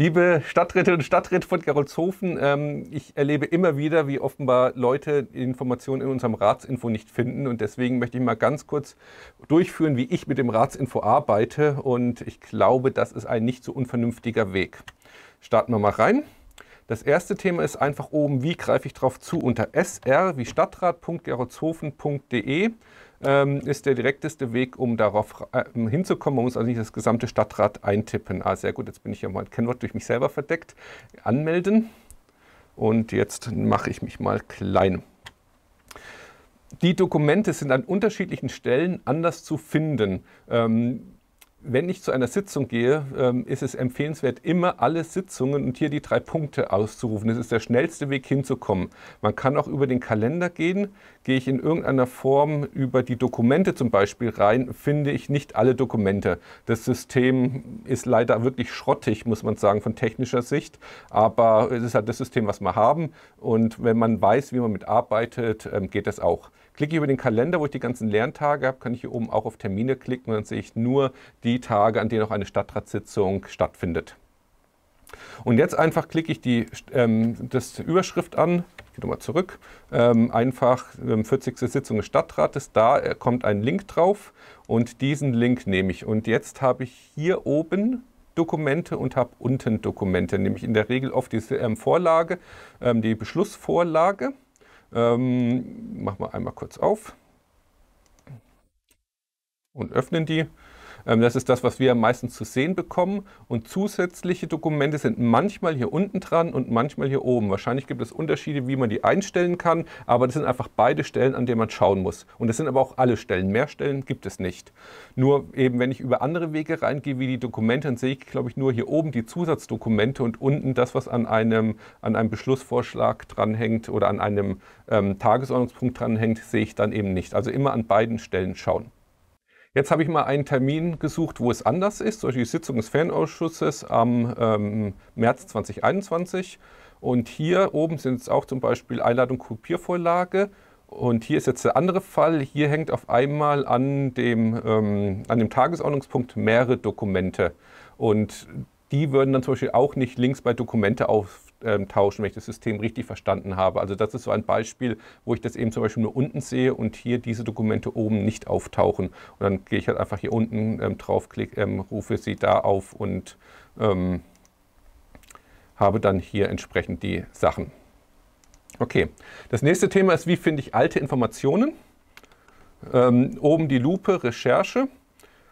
Liebe Stadträtinnen und Stadträte von Gerolzhofen, ähm, ich erlebe immer wieder, wie offenbar Leute Informationen in unserem Ratsinfo nicht finden. Und deswegen möchte ich mal ganz kurz durchführen, wie ich mit dem Ratsinfo arbeite. Und ich glaube, das ist ein nicht so unvernünftiger Weg. Starten wir mal rein. Das erste Thema ist einfach oben, wie greife ich drauf zu? Unter sr wie stadtrat.gerolzhofen.de ähm, ist der direkteste Weg, um darauf äh, ähm, hinzukommen. Man muss also nicht das gesamte Stadtrat eintippen. Ah, sehr gut, jetzt bin ich ja mal ein Kennwort durch mich selber verdeckt. Anmelden. Und jetzt mache ich mich mal klein. Die Dokumente sind an unterschiedlichen Stellen anders zu finden. Ähm, wenn ich zu einer Sitzung gehe, ähm, ist es empfehlenswert, immer alle Sitzungen und hier die drei Punkte auszurufen. Das ist der schnellste Weg hinzukommen. Man kann auch über den Kalender gehen. Gehe ich in irgendeiner Form über die Dokumente zum Beispiel rein, finde ich nicht alle Dokumente. Das System ist leider wirklich schrottig, muss man sagen, von technischer Sicht. Aber es ist halt das System, was wir haben. Und wenn man weiß, wie man mitarbeitet, ähm, geht das auch. Klicke ich über den Kalender, wo ich die ganzen Lerntage habe, kann ich hier oben auch auf Termine klicken und dann sehe ich nur die Tage, an denen auch eine Stadtratssitzung stattfindet. Und jetzt einfach klicke ich die ähm, das Überschrift an, ich gehe nochmal zurück, ähm, einfach ähm, 40. Sitzung des Stadtrates, da äh, kommt ein Link drauf und diesen Link nehme ich. Und jetzt habe ich hier oben Dokumente und habe unten Dokumente, nämlich in der Regel oft die ähm, Vorlage, ähm, die Beschlussvorlage. Ähm, machen wir einmal kurz auf und öffnen die. Ähm, das ist das, was wir meistens zu sehen bekommen. Und zusätzliche Dokumente sind manchmal hier unten dran und manchmal hier oben. Wahrscheinlich gibt es Unterschiede, wie man die einstellen kann, aber das sind einfach beide Stellen, an denen man schauen muss. Und das sind aber auch alle Stellen. Mehr Stellen gibt es nicht. Nur eben, wenn ich über andere Wege reingehe, wie die Dokumente, dann sehe ich, glaube ich, nur hier oben die Zusatzdokumente und unten das, was an einem, an einem Beschlussvorschlag dranhängt oder an einem ähm, Tagesordnungspunkt dranhängt, sehe ich dann eben nicht. Also immer an beiden Stellen schauen. Jetzt habe ich mal einen Termin gesucht, wo es anders ist, durch die Sitzung des Fernausschusses am ähm, März 2021. Und hier oben sind jetzt auch zum Beispiel Einladung Kopiervorlage. Und hier ist jetzt der andere Fall. Hier hängt auf einmal an dem, ähm, an dem Tagesordnungspunkt mehrere Dokumente. Und die würden dann zum Beispiel auch nicht links bei Dokumente auf, äh, tauschen, wenn ich das System richtig verstanden habe. Also das ist so ein Beispiel, wo ich das eben zum Beispiel nur unten sehe und hier diese Dokumente oben nicht auftauchen. Und dann gehe ich halt einfach hier unten ähm, draufklick, ähm, rufe sie da auf und ähm, habe dann hier entsprechend die Sachen. Okay, das nächste Thema ist, wie finde ich alte Informationen? Ähm, oben die Lupe Recherche.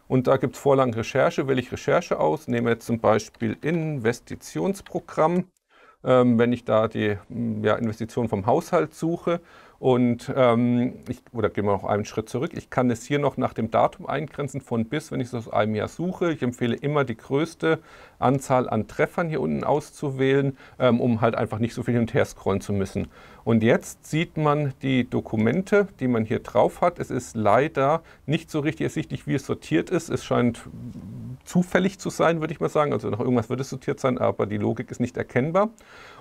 Und da gibt es Vorlagen Recherche, wähle ich Recherche aus, nehme jetzt zum Beispiel Investitionsprogramm ähm, wenn ich da die mm, ja, Investition vom Haushalt suche. Und ähm, ich, oder gehen wir noch einen Schritt zurück. Ich kann es hier noch nach dem Datum eingrenzen von bis, wenn ich es aus einem Jahr suche. Ich empfehle immer die größte Anzahl an Treffern hier unten auszuwählen, ähm, um halt einfach nicht so viel hin und her scrollen zu müssen. Und jetzt sieht man die Dokumente, die man hier drauf hat. Es ist leider nicht so richtig ersichtlich, wie es sortiert ist. Es scheint zufällig zu sein, würde ich mal sagen. Also noch irgendwas wird es sortiert sein, aber die Logik ist nicht erkennbar.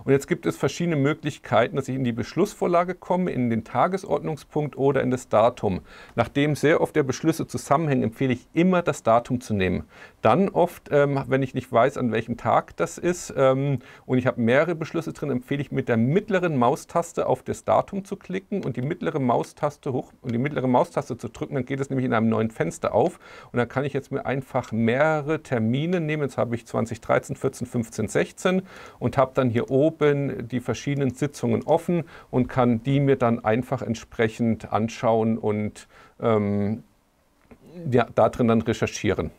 Und jetzt gibt es verschiedene Möglichkeiten, dass ich in die Beschlussvorlage komme, in den Tagesordnungspunkt oder in das Datum. Nachdem sehr oft der Beschlüsse zusammenhängen, empfehle ich immer das Datum zu nehmen. Dann oft, ähm, wenn ich nicht weiß, an welchem Tag das ist ähm, und ich habe mehrere Beschlüsse drin, empfehle ich mit der mittleren Maustaste auf das Datum zu klicken und die mittlere Maustaste hoch und die mittlere Maustaste zu drücken. Dann geht es nämlich in einem neuen Fenster auf und dann kann ich jetzt mir einfach mehrere mehrere Termine nehmen. Jetzt habe ich 2013, 14, 15, 16 und habe dann hier oben die verschiedenen Sitzungen offen und kann die mir dann einfach entsprechend anschauen und ähm, ja, darin dann recherchieren.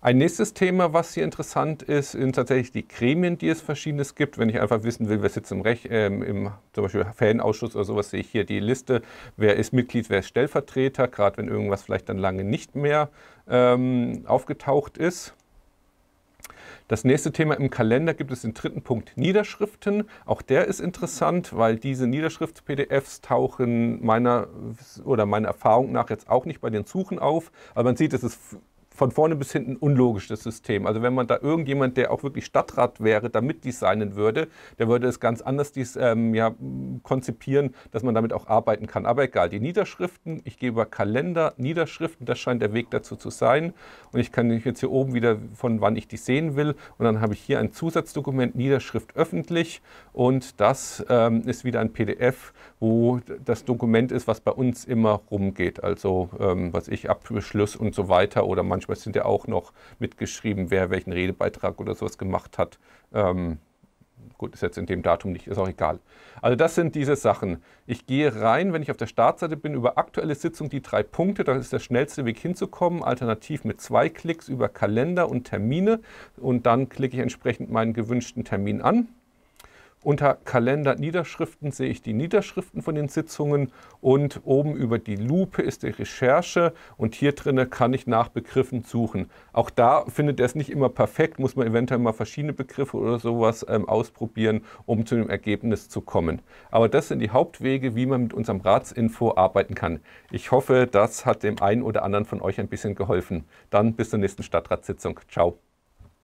Ein nächstes Thema, was hier interessant ist, sind tatsächlich die Gremien, die es verschiedenes gibt. Wenn ich einfach wissen will, wer sitzt im, Rech äh, im zum Beispiel Fanausschuss oder sowas, sehe ich hier die Liste, wer ist Mitglied, wer ist Stellvertreter, gerade wenn irgendwas vielleicht dann lange nicht mehr ähm, aufgetaucht ist. Das nächste Thema im Kalender gibt es den dritten Punkt Niederschriften. Auch der ist interessant, weil diese Niederschrifts-PDFs tauchen meiner oder meiner Erfahrung nach jetzt auch nicht bei den Suchen auf. Aber man sieht, es ist von vorne bis hinten unlogisch, das System. Also wenn man da irgendjemand, der auch wirklich Stadtrat wäre, damit designen würde, der würde es ganz anders dies, ähm, ja, konzipieren, dass man damit auch arbeiten kann. Aber egal, die Niederschriften, ich gehe über Kalender, Niederschriften, das scheint der Weg dazu zu sein. Und ich kann jetzt hier oben wieder von wann ich die sehen will. Und dann habe ich hier ein Zusatzdokument, Niederschrift öffentlich. Und das ähm, ist wieder ein PDF, wo das Dokument ist, was bei uns immer rumgeht. Also ähm, was ich, Abschluss und so weiter oder manchmal manchmal sind ja auch noch mitgeschrieben, wer welchen Redebeitrag oder sowas gemacht hat. Ähm, gut, ist jetzt in dem Datum nicht, ist auch egal. Also das sind diese Sachen. Ich gehe rein, wenn ich auf der Startseite bin, über aktuelle Sitzung die drei Punkte. Das ist der schnellste Weg hinzukommen. Alternativ mit zwei Klicks über Kalender und Termine. Und dann klicke ich entsprechend meinen gewünschten Termin an. Unter Kalender Niederschriften sehe ich die Niederschriften von den Sitzungen und oben über die Lupe ist die Recherche und hier drinne kann ich nach Begriffen suchen. Auch da findet er es nicht immer perfekt, muss man eventuell mal verschiedene Begriffe oder sowas ähm, ausprobieren, um zu dem Ergebnis zu kommen. Aber das sind die Hauptwege, wie man mit unserem Ratsinfo arbeiten kann. Ich hoffe, das hat dem einen oder anderen von euch ein bisschen geholfen. Dann bis zur nächsten Stadtratssitzung. Ciao.